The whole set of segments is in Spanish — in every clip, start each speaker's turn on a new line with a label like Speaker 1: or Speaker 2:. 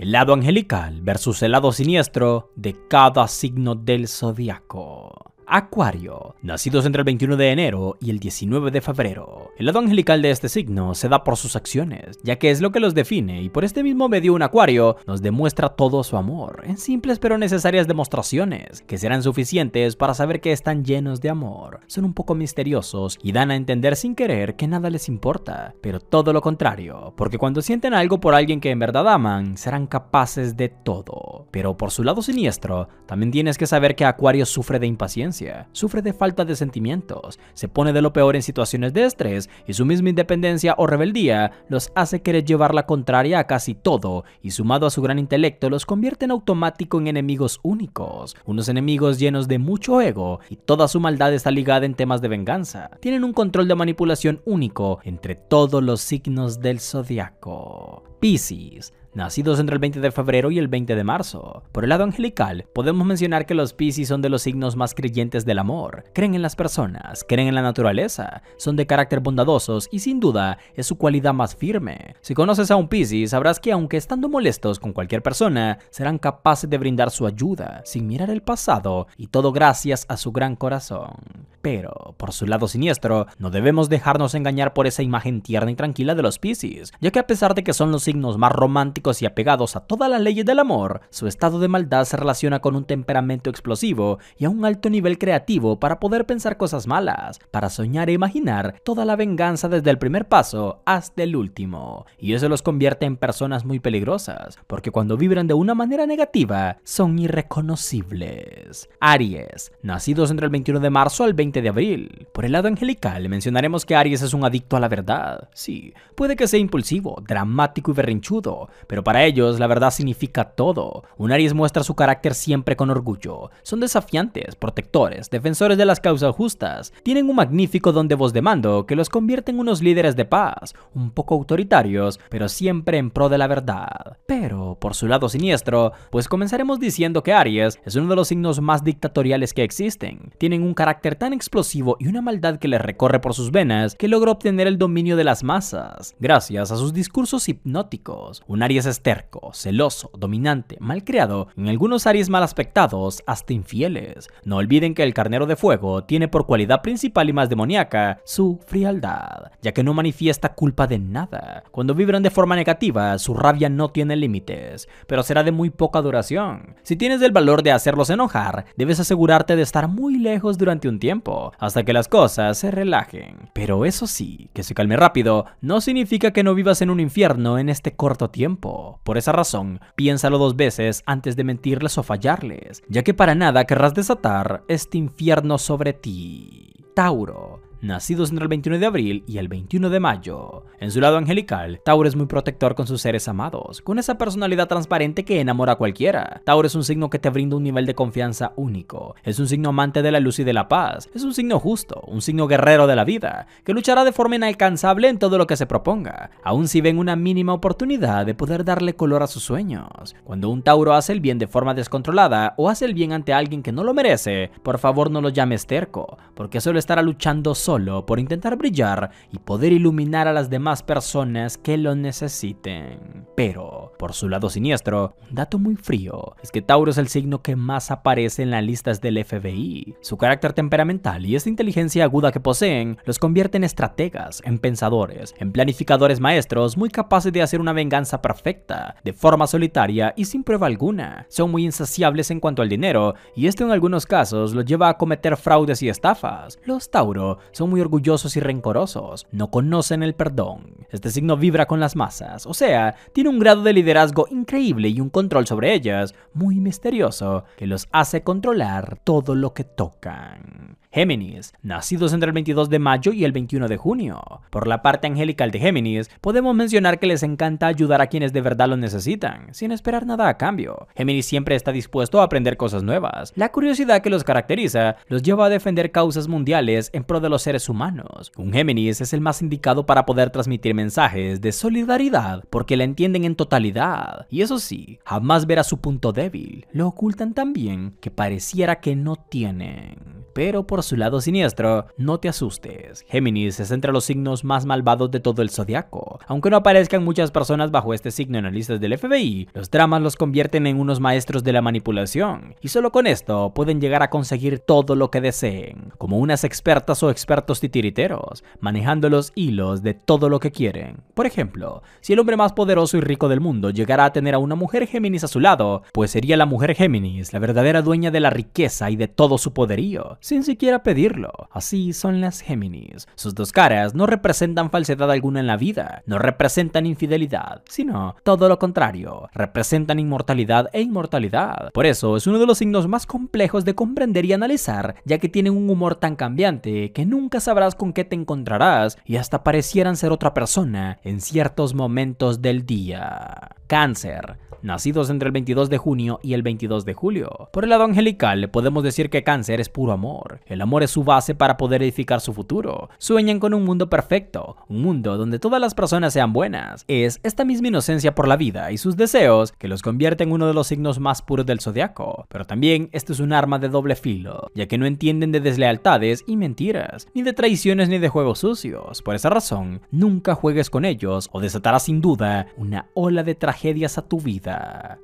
Speaker 1: el lado angelical versus el lado siniestro de cada signo del zodiaco. Acuario, nacidos entre el 21 de enero y el 19 de febrero. El lado angelical de este signo se da por sus acciones, ya que es lo que los define y por este mismo medio un Acuario nos demuestra todo su amor, en simples pero necesarias demostraciones, que serán suficientes para saber que están llenos de amor, son un poco misteriosos y dan a entender sin querer que nada les importa, pero todo lo contrario, porque cuando sienten algo por alguien que en verdad aman, serán capaces de todo. Pero por su lado siniestro, también tienes que saber que Acuario sufre de impaciencia sufre de falta de sentimientos, se pone de lo peor en situaciones de estrés y su misma independencia o rebeldía los hace querer llevar la contraria a casi todo y sumado a su gran intelecto los convierte en automático en enemigos únicos, unos enemigos llenos de mucho ego y toda su maldad está ligada en temas de venganza. Tienen un control de manipulación único entre todos los signos del zodiaco. PISCES nacidos entre el 20 de febrero y el 20 de marzo. Por el lado angelical, podemos mencionar que los Piscis son de los signos más creyentes del amor, creen en las personas, creen en la naturaleza, son de carácter bondadosos y sin duda es su cualidad más firme. Si conoces a un Piscis, sabrás que aunque estando molestos con cualquier persona, serán capaces de brindar su ayuda, sin mirar el pasado y todo gracias a su gran corazón. Pero, por su lado siniestro, no debemos dejarnos engañar por esa imagen tierna y tranquila de los Piscis, ya que a pesar de que son los signos más románticos y apegados a todas las leyes del amor, su estado de maldad se relaciona con un temperamento explosivo y a un alto nivel creativo para poder pensar cosas malas, para soñar e imaginar toda la venganza desde el primer paso hasta el último. Y eso los convierte en personas muy peligrosas, porque cuando vibran de una manera negativa, son irreconocibles. Aries, nacidos entre el 21 de marzo al 20 de abril. Por el lado angelical, mencionaremos que Aries es un adicto a la verdad. Sí, puede que sea impulsivo, dramático y berrinchudo, pero para ellos la verdad significa todo. Un Aries muestra su carácter siempre con orgullo. Son desafiantes, protectores, defensores de las causas justas. Tienen un magnífico don de voz de mando que los convierte en unos líderes de paz, un poco autoritarios, pero siempre en pro de la verdad. Pero, por su lado siniestro, pues comenzaremos diciendo que Aries es uno de los signos más dictatoriales que existen. Tienen un carácter tan explosivo y una maldad que les recorre por sus venas que logró obtener el dominio de las masas, gracias a sus discursos hipnóticos. Un Aries es terco, celoso, dominante, malcriado, en algunos Aries mal aspectados, hasta infieles. No olviden que el carnero de fuego tiene por cualidad principal y más demoníaca su frialdad, ya que no manifiesta culpa de nada. Cuando vibran de forma negativa, su rabia no tiene límites, pero será de muy poca duración. Si tienes el valor de hacerlos enojar, debes asegurarte de estar muy lejos durante un tiempo, hasta que las cosas se relajen. Pero eso sí, que se calme rápido, no significa que no vivas en un infierno en este corto tiempo. Por esa razón, piénsalo dos veces antes de mentirles o fallarles, ya que para nada querrás desatar este infierno sobre ti. Tauro nacidos entre el 21 de abril y el 21 de mayo. En su lado angelical, Tauro es muy protector con sus seres amados, con esa personalidad transparente que enamora a cualquiera. Tauro es un signo que te brinda un nivel de confianza único, es un signo amante de la luz y de la paz, es un signo justo, un signo guerrero de la vida, que luchará de forma inalcanzable en todo lo que se proponga, aun si ven una mínima oportunidad de poder darle color a sus sueños. Cuando un Tauro hace el bien de forma descontrolada o hace el bien ante alguien que no lo merece, por favor no lo llames terco, porque solo estará luchando solo solo por intentar brillar y poder iluminar a las demás personas que lo necesiten. Pero, por su lado siniestro, un dato muy frío es que Tauro es el signo que más aparece en las listas del FBI. Su carácter temperamental y esta inteligencia aguda que poseen los convierte en estrategas, en pensadores, en planificadores maestros muy capaces de hacer una venganza perfecta, de forma solitaria y sin prueba alguna. Son muy insaciables en cuanto al dinero y esto en algunos casos los lleva a cometer fraudes y estafas. Los Tauro son muy orgullosos y rencorosos, no conocen el perdón. Este signo vibra con las masas, o sea, tiene un grado de liderazgo increíble y un control sobre ellas muy misterioso que los hace controlar todo lo que tocan. Géminis, nacidos entre el 22 de mayo y el 21 de junio. Por la parte angelical de Géminis, podemos mencionar que les encanta ayudar a quienes de verdad lo necesitan, sin esperar nada a cambio. Géminis siempre está dispuesto a aprender cosas nuevas. La curiosidad que los caracteriza los lleva a defender causas mundiales en pro de los seres humanos. Un Géminis es el más indicado para poder transmitir mensajes de solidaridad porque la entienden en totalidad. Y eso sí, jamás verá su punto débil. Lo ocultan tan bien que pareciera que no tienen pero por su lado siniestro, no te asustes. Géminis es entre los signos más malvados de todo el zodiaco. Aunque no aparezcan muchas personas bajo este signo en las listas del FBI, los dramas los convierten en unos maestros de la manipulación, y solo con esto pueden llegar a conseguir todo lo que deseen, como unas expertas o expertos titiriteros, manejando los hilos de todo lo que quieren. Por ejemplo, si el hombre más poderoso y rico del mundo llegara a tener a una mujer Géminis a su lado, pues sería la mujer Géminis, la verdadera dueña de la riqueza y de todo su poderío sin siquiera pedirlo. Así son las Géminis. Sus dos caras no representan falsedad alguna en la vida, no representan infidelidad, sino todo lo contrario, representan inmortalidad e inmortalidad. Por eso es uno de los signos más complejos de comprender y analizar, ya que tienen un humor tan cambiante que nunca sabrás con qué te encontrarás y hasta parecieran ser otra persona en ciertos momentos del día. Cáncer nacidos entre el 22 de junio y el 22 de julio. Por el lado angelical, podemos decir que cáncer es puro amor. El amor es su base para poder edificar su futuro. Sueñan con un mundo perfecto, un mundo donde todas las personas sean buenas. Es esta misma inocencia por la vida y sus deseos que los convierte en uno de los signos más puros del zodiaco. Pero también esto es un arma de doble filo, ya que no entienden de deslealtades y mentiras, ni de traiciones ni de juegos sucios. Por esa razón, nunca juegues con ellos o desatarás sin duda una ola de tragedias a tu vida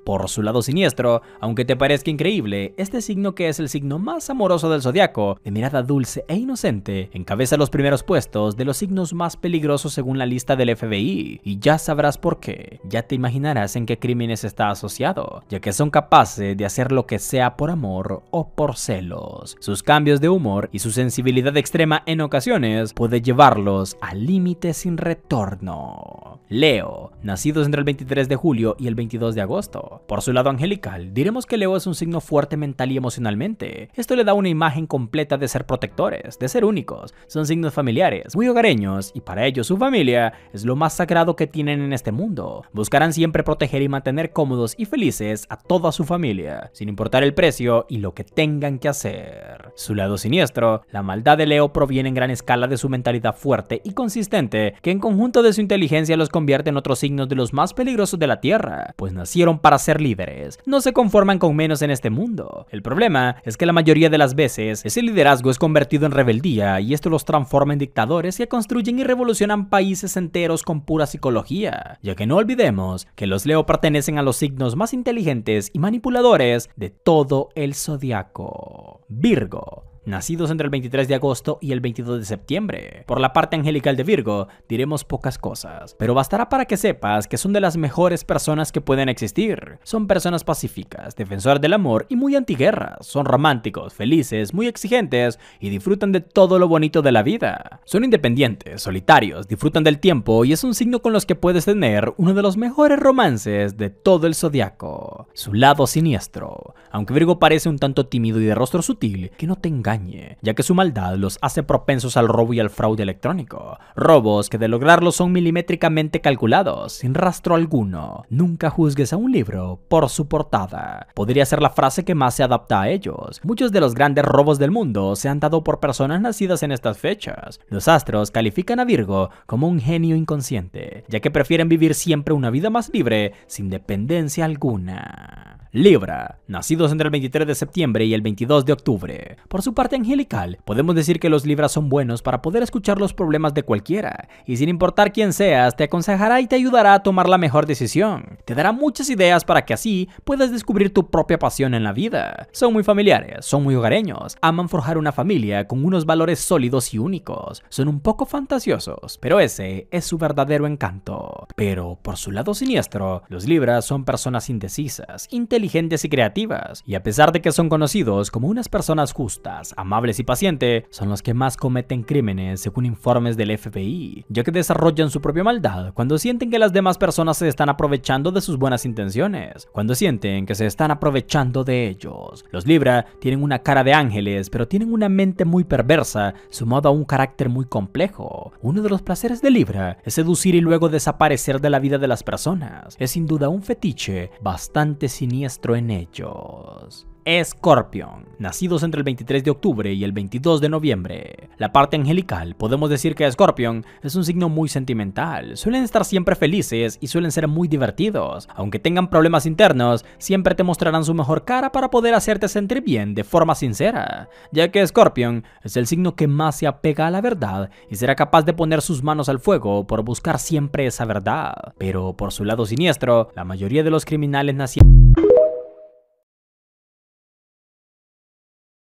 Speaker 1: por su lado siniestro, aunque te parezca increíble, este signo que es el signo más amoroso del zodiaco, de mirada dulce e inocente, encabeza los primeros puestos de los signos más peligrosos según la lista del FBI, y ya sabrás por qué. Ya te imaginarás en qué crímenes está asociado, ya que son capaces de hacer lo que sea por amor o por celos. Sus cambios de humor y su sensibilidad extrema en ocasiones puede llevarlos al límite sin retorno. Leo, nacidos entre el 23 de julio y el 22 de de agosto. Por su lado angelical, diremos que Leo es un signo fuerte mental y emocionalmente. Esto le da una imagen completa de ser protectores, de ser únicos. Son signos familiares, muy hogareños, y para ellos su familia es lo más sagrado que tienen en este mundo. Buscarán siempre proteger y mantener cómodos y felices a toda su familia, sin importar el precio y lo que tengan que hacer. Su lado siniestro, la maldad de Leo proviene en gran escala de su mentalidad fuerte y consistente, que en conjunto de su inteligencia los convierte en otros signos de los más peligrosos de la Tierra, pues hicieron para ser líderes, no se conforman con menos en este mundo. El problema es que la mayoría de las veces ese liderazgo es convertido en rebeldía y esto los transforma en dictadores que construyen y revolucionan países enteros con pura psicología, ya que no olvidemos que los Leo pertenecen a los signos más inteligentes y manipuladores de todo el zodiaco. Virgo nacidos entre el 23 de agosto y el 22 de septiembre. Por la parte angelical de Virgo, diremos pocas cosas, pero bastará para que sepas que son de las mejores personas que pueden existir. Son personas pacíficas, defensoras del amor y muy antiguerras. Son románticos, felices, muy exigentes y disfrutan de todo lo bonito de la vida. Son independientes, solitarios, disfrutan del tiempo y es un signo con los que puedes tener uno de los mejores romances de todo el zodiaco. Su lado siniestro. Aunque Virgo parece un tanto tímido y de rostro sutil, que no te engaña ya que su maldad los hace propensos al robo y al fraude electrónico, robos que de lograrlo son milimétricamente calculados, sin rastro alguno. Nunca juzgues a un libro por su portada. Podría ser la frase que más se adapta a ellos. Muchos de los grandes robos del mundo se han dado por personas nacidas en estas fechas. Los astros califican a Virgo como un genio inconsciente, ya que prefieren vivir siempre una vida más libre, sin dependencia alguna. Libra, nacidos entre el 23 de septiembre y el 22 de octubre. Por su parte angelical, podemos decir que los Libras son buenos para poder escuchar los problemas de cualquiera, y sin importar quién seas, te aconsejará y te ayudará a tomar la mejor decisión. Te dará muchas ideas para que así puedas descubrir tu propia pasión en la vida. Son muy familiares, son muy hogareños, aman forjar una familia con unos valores sólidos y únicos, son un poco fantasiosos, pero ese es su verdadero encanto. Pero por su lado siniestro, los Libras son personas indecisas, inteligentes y creativas, y a pesar de que son conocidos como unas personas justas, amables y pacientes, son los que más cometen crímenes según informes del FBI, ya que desarrollan su propia maldad cuando sienten que las demás personas se están aprovechando de sus buenas intenciones, cuando sienten que se están aprovechando de ellos. Los Libra tienen una cara de ángeles, pero tienen una mente muy perversa, sumado a un carácter muy complejo. Uno de los placeres de Libra es seducir y luego desaparecer de la vida de las personas. Es sin duda un fetiche bastante siniestro en ellos. Scorpion, nacidos entre el 23 de octubre y el 22 de noviembre. La parte angelical, podemos decir que Scorpion es un signo muy sentimental, suelen estar siempre felices y suelen ser muy divertidos. Aunque tengan problemas internos, siempre te mostrarán su mejor cara para poder hacerte sentir bien de forma sincera, ya que Scorpion es el signo que más se apega a la verdad y será capaz de poner sus manos al fuego por buscar siempre esa verdad. Pero por su lado siniestro, la mayoría de los criminales nacieron...